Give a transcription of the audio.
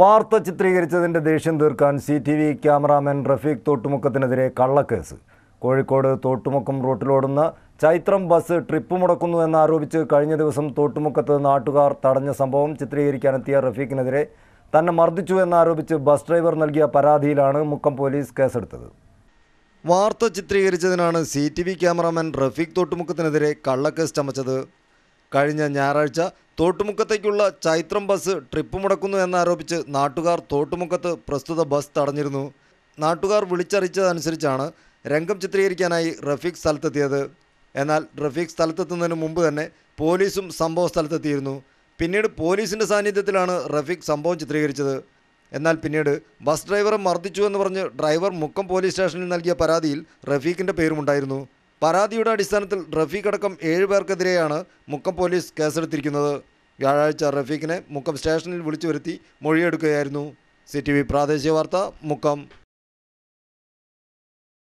വാർത്ത ചിത്രീകരിച്ചതിൻ്റെ ദേഷ്യം തീർക്കാൻ C T V cameraman Rafeeq തോട്ടുമുക്കത്തിനെതിരെ കള്ളക്കേസ് കോഴിക്കോട് തോട്ടുമുക്കം റോട്ടിലോടുന്ന ചൈത്രം ബസ് ട്രിപ്പ് മുടക്കുന്നു എന്നാരോപിച്ച് കഴിഞ്ഞ ദിവസം തോട്ടുമുക്കത്ത് നാട്ടുകാർ തടഞ്ഞ സംഭവം ചിത്രീകരിക്കാനെത്തിയ റഫീഖിനെതിരെ തന്നെ മർദ്ദിച്ചു എന്നാരോപിച്ച് ബസ് ഡ്രൈവർ നൽകിയ പരാതിയിലാണ് മുക്കം പോലീസ് കേസെടുത്തത് വാർത്ത ചിത്രീകരിച്ചതിനാണ് C T V cameraman Rafeeq തോട്ടുമുക്കത്തിനെതിരെ കള്ളക്കേസ് ചമച്ചത് കഴിഞ്ഞ ഞായറാഴ്ച തോട്ടുമുക്കത്തേക്കുള്ള ചൈത്രം ബസ് ട്രിപ്പ് മുടക്കുന്നു എന്നാരോപിച്ച് നാട്ടുകാർ തോട്ടുമുക്കത്ത് പ്രസ്തുത ബസ് തടഞ്ഞിരുന്നു നാട്ടുകാർ വിളിച്ചറിയിച്ചതനുസരിച്ചാണ് രംഗം ചിത്രീകരിക്കാനായി റഫീഖ് സ്ഥലത്തെത്തിയത് എന്നാൽ റഫീഖ് സ്ഥലത്തെത്തുന്നതിന് മുമ്പ് തന്നെ പോലീസും സംഭവ സ്ഥലത്തെത്തിയിരുന്നു പിന്നീട് പോലീസിൻ്റെ സാന്നിധ്യത്തിലാണ് റഫീഖ് സംഭവം ചിത്രീകരിച്ചത് എന്നാൽ പിന്നീട് ബസ് ഡ്രൈവറെ മർദ്ദിച്ചു എന്ന് പറഞ്ഞ് ഡ്രൈവർ മുക്കം പോലീസ് സ്റ്റേഷനിൽ നൽകിയ പരാതിയിൽ റഫീഖിൻ്റെ പേരുമുണ്ടായിരുന്നു പരാതിയുടെ അടിസ്ഥാനത്തിൽ റഫീഖ് അടക്കം ഏഴുപേർക്കെതിരെയാണ് മുക്കം പോലീസ് കേസെടുത്തിരിക്കുന്നത് വ്യാഴാഴ്ച റഫീഖിനെ മുക്കം സ്റ്റേഷനിൽ വിളിച്ചു വരുത്തി മൊഴിയെടുക്കുകയായിരുന്നു സി പ്രാദേശിക വാർത്ത മുക്കം